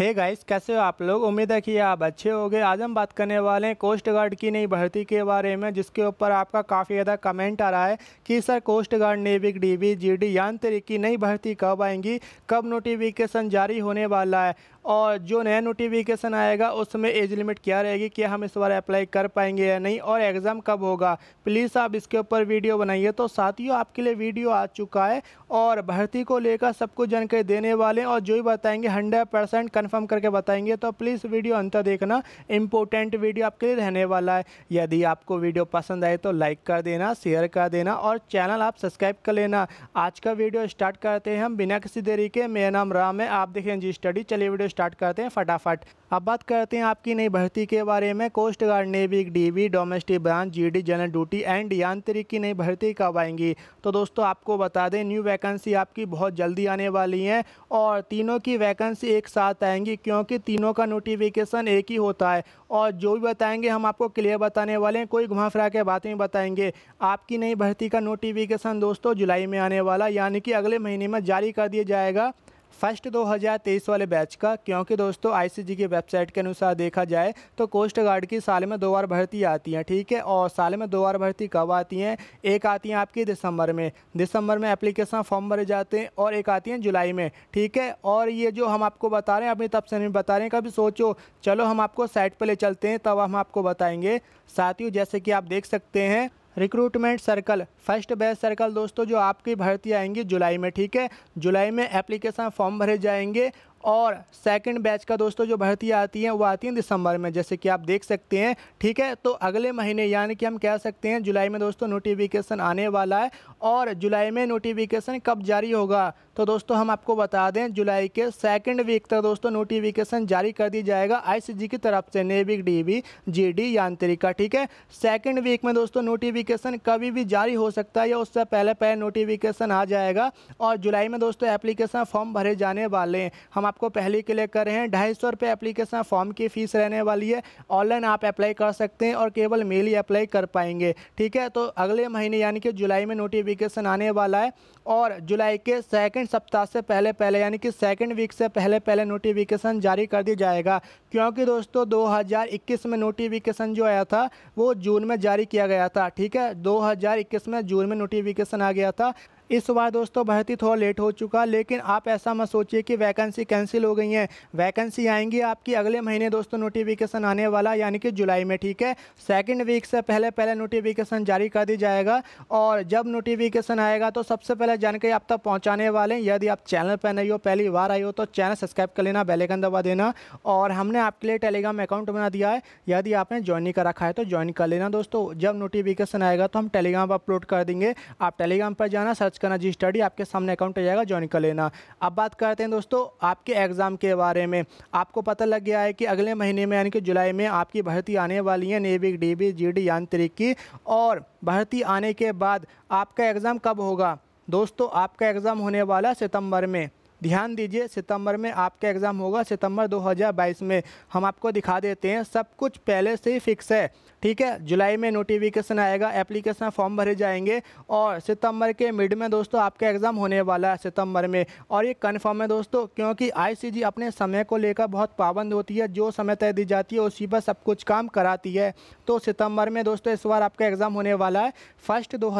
हे hey guys कैसे हो आप लोग उम्मीद है कि आप अच्छे होंगे आज हम बात करने वाले हैं कोस्ट गार्ड की नई भर्ती के बारे में जिसके ऊपर आपका काफ़ी ज़्यादा कमेंट आ रहा है कि सर कोस्ट गार्ड नेविक डीवी जीडी यांत्रिक की नई भर्ती कब आएंगी कब नोटिफिकेशन जारी होने वाला है और जो नया नोटिफिकेशन आएगा उसमें एज लिमिट क्या रहेगी कि हम इस बार अप्लाई कर पाएंगे या नहीं और एग्ज़ाम कब होगा प्लीज़ आप इसके ऊपर वीडियो बनाइए तो साथियों आपके लिए वीडियो आ चुका है और भर्ती को लेकर सब कुछ जानकारी देने वाले और जो भी बताएंगे हंड्रेड परसेंट कन्फर्म करके बताएंगे तो प्लीज़ वीडियो अंत देखना इंपॉर्टेंट वीडियो आपके लिए रहने वाला है यदि आपको वीडियो पसंद आए तो लाइक कर देना शेयर कर देना और चैनल आप सब्सक्राइब कर लेना आज का वीडियो स्टार्ट करते हैं हम बिना किसी देरी के मेरा नाम राम है आप देखें जी स्टडी चलिए वीडियो स्टार्ट करते हैं फटाफट अब बात करते हैं आपकी नई भर्ती के बारे में coast guard navy DV domestic branch GD general duty and यांत्रिक की नई भर्ती कब आएंगी तो दोस्तों आपको बता दें न्यू वैकेंसी आपकी बहुत जल्दी आने वाली है और तीनों की वैकेंसी एक साथ आएंगी क्योंकि तीनों का नोटिफिकेशन एक ही होता है और जो भी बताएंगे हम आपको क्लियर बताने वाले हैं कोई घुमा फिरा के बातें बताएंगे आपकी नई भर्ती का नोटिफिकेशन दोस्तों जुलाई में आने वाला यानी कि अगले महीने में जारी कर दिया जाएगा फर्स्ट 2023 वाले बैच का क्योंकि दोस्तों आईसीजी की वेबसाइट के अनुसार देखा जाए तो कोस्ट गार्ड की साल में दो बार भर्ती आती हैं ठीक है और साल में दो बार भर्ती कब आती हैं एक आती हैं आपकी दिसंबर में दिसंबर में एप्लीकेशन फॉर्म भरे जाते हैं और एक आती हैं जुलाई में ठीक है और ये जो हम आपको बता रहे हैं अपनी तब से नहीं बता रहे हैं कभी सोचो चलो हम आपको साइट पर ले चलते हैं तब हम आपको बताएँगे साथियों जैसे कि आप देख सकते हैं recruitment circle first batch circle दोस्तों जो आपकी भर्ती आएंगी जुलाई में ठीक है जुलाई में एप्लीकेशन फॉर्म भरे जाएंगे और सेकंड बैच का दोस्तों जो भर्ती आती है वो आती है दिसंबर में जैसे कि आप देख सकते हैं ठीक है तो अगले महीने यानी कि हम कह सकते हैं जुलाई में दोस्तों नोटिफिकेशन आने वाला है और जुलाई में नोटिफिकेशन कब जारी होगा तो दोस्तों हम आपको बता दें जुलाई के सेकंड वीक तक दोस्तों नोटिफिकेशन जारी कर दी जाएगा आई की तरफ से नेविक डीबी जी डी यांत्रिका ठीक है सेकंड वीक में दोस्तों नोटिफिकेशन कभी भी जारी हो सकता है या उससे पहले पहले नोटिफिकेशन आ जाएगा और जुलाई में दोस्तों एप्लीकेशन फॉर्म भरे जाने वाले हैं हम आपको पहले लिए कर रहे हैं ढाई सौ रुपये एप्लीकेशन फॉर्म की फ़ीस रहने वाली है ऑनलाइन आप अप्लाई कर सकते हैं और केवल मेल ही अप्लाई कर पाएंगे ठीक है तो अगले महीने यानी कि जुलाई में नोटिफिकेशन आने वाला है और जुलाई के सेकेंड सप्ताह से पहले पहले यानी कि सेकेंड वीक से पहले पहले नोटिफिकेशन जारी कर दिया जाएगा क्योंकि दोस्तों 2021 में नोटिफिकेशन जो आया था वो जून में जारी किया गया था ठीक है 2021 में जून में नोटिफिकेशन आ गया था इस बार दोस्तों भर्ती थोड़ा लेट हो चुका लेकिन आप ऐसा मत सोचिए कि वैकेंसी कैंसिल हो गई हैं वैकेंसी आएंगी आपकी अगले महीने दोस्तों नोटिफिकेशन आने वाला यानी कि जुलाई में ठीक है सेकेंड वीक से पहले पहले नोटिफिकेशन जारी कर दी जाएगा और जब नोटिफिकेशन आएगा तो सबसे पहले जानकारी आप तक पहुँचाने वाले हैं यदि आप चैनल पर नहीं हो पहली बार आई हो तो चैनल सब्सक्राइब कर लेना बेलेकन दबा देना और हमने आपके लिए टेलीग्राम अकाउंट बना दिया है यदि आपने ज्वाइन नहीं कर रखा है तो ज्वाइन कर लेना दोस्तों जब नोटिफिकेशन आएगा तो हम टेलीग्राम पर अपलोड कर देंगे आप टेलीग्राम पर जाना सर्च करना जी स्टडी आपके सामने अकाउंट आ जाएगा ज्वाइन कर लेना अब बात करते हैं दोस्तों आपके एग्ज़ाम के बारे में आपको पता लग गया है कि अगले महीने में यानी कि जुलाई में आपकी भर्ती आने वाली है नेवी डी बी जी यांत्रिक की और भर्ती आने के बाद आपका एग्ज़ाम कब होगा दोस्तों आपका एग्ज़ाम होने वाला सितंबर में ध्यान दीजिए सितंबर में आपका एग्ज़ाम होगा सितंबर 2022 में हम आपको दिखा देते हैं सब कुछ पहले से ही फिक्स है ठीक है जुलाई में नोटिफिकेशन आएगा एप्लीकेशन फॉर्म भरे जाएंगे और सितंबर के मिड में दोस्तों आपका एग्ज़ाम होने वाला है सितंबर में और ये कन्फर्म है दोस्तों क्योंकि आईसीजी अपने समय को लेकर बहुत पाबंद होती है जो समय तय दी जाती है उसी पर सब कुछ काम कराती है तो सितंबर में दोस्तों इस बार आपका एग्ज़ाम होने वाला है फर्स्ट दो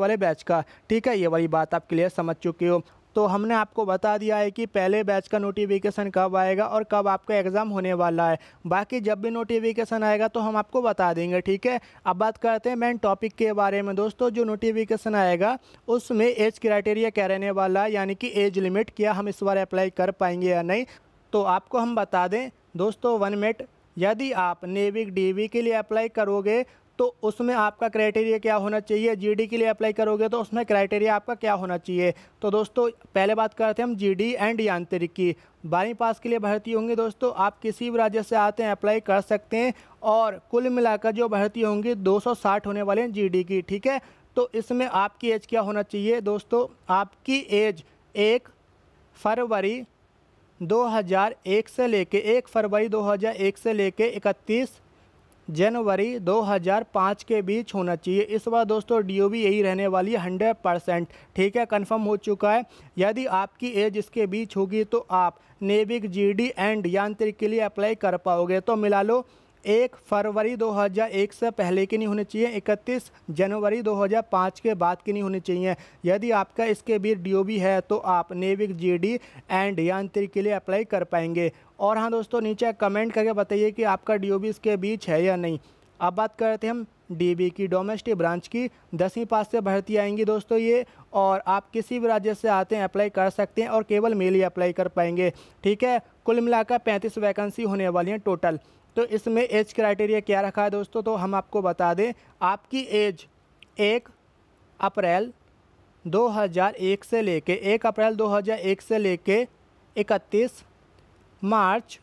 वाले बैच का ठीक है ये वाली बात आप क्लियर समझ चुके हो तो हमने आपको बता दिया है कि पहले बैच का नोटिफिकेशन कब आएगा और कब आपका एग्ज़ाम होने वाला है बाकी जब भी नोटिफिकेशन आएगा तो हम आपको बता देंगे ठीक है अब बात करते हैं मेन टॉपिक के बारे में दोस्तों जो नोटिफिकेशन आएगा उसमें एज क्राइटेरिया क्या रहने वाला है यानी कि एज लिमिट क्या हम इस बार अप्लाई कर पाएंगे या नहीं तो आपको हम बता दें दोस्तों वन मिनट यदि आप नेविक डीवी के लिए अप्लाई करोगे तो उसमें आपका क्राइटेरिया क्या होना चाहिए जीडी के लिए अप्लाई करोगे तो उसमें क्राइटेरिया आपका क्या होना चाहिए तो दोस्तों पहले बात करते हैं हम जीडी एंड यांत्रिक की बारहवीं पास के लिए भर्ती होंगी दोस्तों आप किसी भी राज्य से आते हैं अप्लाई कर सकते हैं और कुल मिलाकर जो भर्ती होंगी दो होने वाले हैं जी की ठीक है तो इसमें आपकी एज क्या होना चाहिए दोस्तों आपकी एज एक फरवरी 2001 से लेके 1 फरवरी 2001 से लेके इकतीस जनवरी 2005 के बीच होना चाहिए इस बार दोस्तों डीओबी यही रहने वाली है हंड्रेड परसेंट ठीक है कंफर्म हो चुका है यदि आपकी एज इसके बीच होगी तो आप नेविक जीडी एंड यांत्रिक के लिए अप्लाई कर पाओगे तो मिला लो एक फरवरी 2001 से पहले की नहीं होनी चाहिए 31 जनवरी 2005 के बाद की नहीं होनी चाहिए यदि आपका इसके बीच डीओबी है तो आप नेविक जीडी एंड यांत्रिक के लिए अप्लाई कर पाएंगे और हाँ दोस्तों नीचे कमेंट करके बताइए कि आपका डीओबी इसके बीच है या नहीं अब बात करते हैं हम डीबी की डोमेस्टिक ब्रांच की दसवीं पास से भर्ती आएंगी दोस्तों ये और आप किसी भी राज्य से आते हैं अप्लाई कर सकते हैं और केवल मेल ही अप्लाई कर पाएंगे ठीक है कुल मिलाकर पैंतीस वैकेंसी होने वाली हैं टोटल तो इसमें एज क्राइटेरिया क्या रखा है दोस्तों तो हम आपको बता दें आपकी एज एक अप्रैल 2001 से लेके एक अप्रैल 2001 से लेके 31 मार्च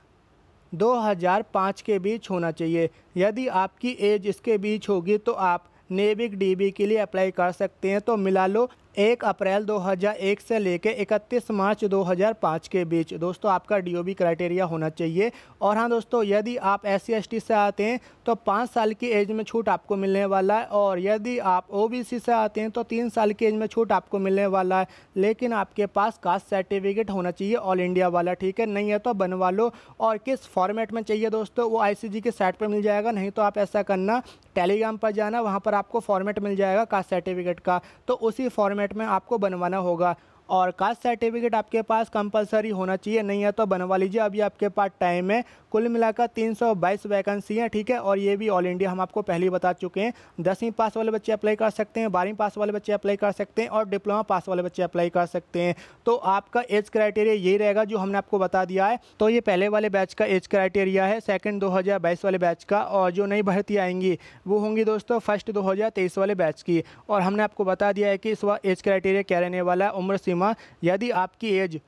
2005 के बीच होना चाहिए यदि आपकी एज इसके बीच होगी तो आप नेविक डीबी के लिए अप्लाई कर सकते हैं तो मिला लो एक अप्रैल 2001 से लेकर 31 मार्च 2005 के बीच दोस्तों आपका डीओबी क्राइटेरिया होना चाहिए और हाँ दोस्तों यदि आप एस सी से आते हैं तो पाँच साल की एज में छूट आपको मिलने वाला है और यदि आप ओबीसी से आते हैं तो तीन साल की एज में छूट आपको मिलने वाला है लेकिन आपके पास कास्ट सर्टिफिकेट होना चाहिए ऑल इंडिया वाला ठीक है नहीं है तो बनवा लो और किस फॉर्मेट में चाहिए दोस्तों वो आई के साइट पर मिल जाएगा नहीं तो आप ऐसा करना टेलीग्राम पर जाना वहाँ पर आपको फॉर्मेट मिल जाएगा कास्ट सर्टिफिकेट का तो उसी फॉर्मेट में आपको बनवाना होगा और कास्ट सर्टिफिकेट आपके पास कंपलसरी होना चाहिए नहीं है तो बनवा लीजिए अभी आपके पास टाइम है कुल मिलाकर 322 वैकेंसी हैं ठीक है और ये भी ऑल इंडिया हम आपको पहले ही बता चुके हैं दसवीं पास वाले बच्चे अप्लाई कर सकते हैं बारहवीं पास वाले बच्चे अप्लाई कर सकते हैं और डिप्लोमा पास वाले बच्चे अप्लाई कर सकते हैं तो आपका एज क्राइटेरिया यही रहेगा जो हमने आपको बता दिया है तो ये पहले वाले बैच का एज क्राइटेरिया है सेकेंड दो वाले बैच का और जो नई भर्ती आएंगी वो होंगी दोस्तों फर्स्ट दो वाले बैच की और हमने आपको बता दिया है कि इस बार एज क्राइटेरिया क्या रहने वाला है उम्र सीमा यदि आपकी एज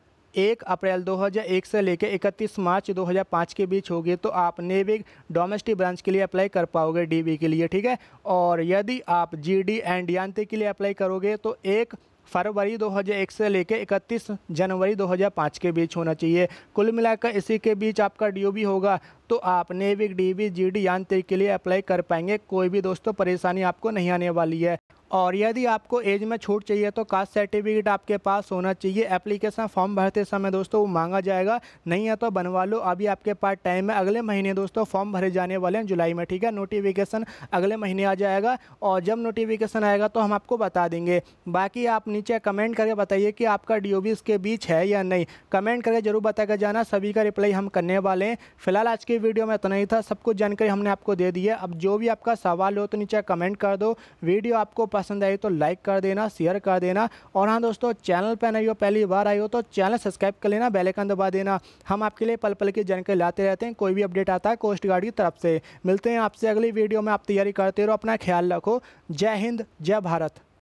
एक अप्रैल 2001 से लेकर 31 मार्च 2005 के बीच होगी तो आप नेविक डोमेस्टिक ब्रांच के लिए अप्लाई कर पाओगे डीबी के लिए ठीक है और यदि आप जीडी एंड यांत्रिक के लिए अप्लाई करोगे तो एक फरवरी 2001 से लेकर 31 जनवरी 2005 के बीच होना चाहिए कुल मिलाकर इसी के बीच आपका डीओबी होगा तो आप नेविक डी वी जी डी यांत्रिक के लिए अप्लाई कर पाएंगे कोई भी दोस्तों परेशानी आपको नहीं आने वाली है और यदि आपको एज में छूट चाहिए तो कास्ट सर्टिफिकेट आपके पास होना चाहिए एप्लीकेशन फॉर्म भरते समय दोस्तों वो मांगा जाएगा नहीं है तो बनवा लो अभी आपके पास टाइम है अगले महीने दोस्तों फॉर्म भरे जाने वाले हैं जुलाई में ठीक है नोटिफिकेशन अगले महीने आ जाएगा और जब नोटिफिकेशन आएगा तो हम आपको बता देंगे बाकी आप नीचे कमेंट करके बताइए कि आपका डी के बीच है या नहीं कमेंट करके जरूर बता कर जाना सभी का रिप्लाई हम करने वाले हैं फिलहाल आज के की वीडियो में इतना तो ही था सब कुछ जानकारी हमने आपको दे दी है अब जो भी आपका सवाल हो तो नीचे कमेंट कर दो वीडियो आपको पसंद आई तो लाइक कर देना शेयर कर देना और हाँ दोस्तों चैनल पर नहीं हो पहली बार आई हो तो चैनल सब्सक्राइब कर लेना बेलाइकन दबा देना हम आपके लिए पल पल की जानकारी लाते रहते हैं कोई भी अपडेट आता है कोस्ट गार्ड की तरफ से मिलते हैं आपसे अगली वीडियो में आप तैयारी करते रहो अपना ख्याल रखो जय हिंद जय भारत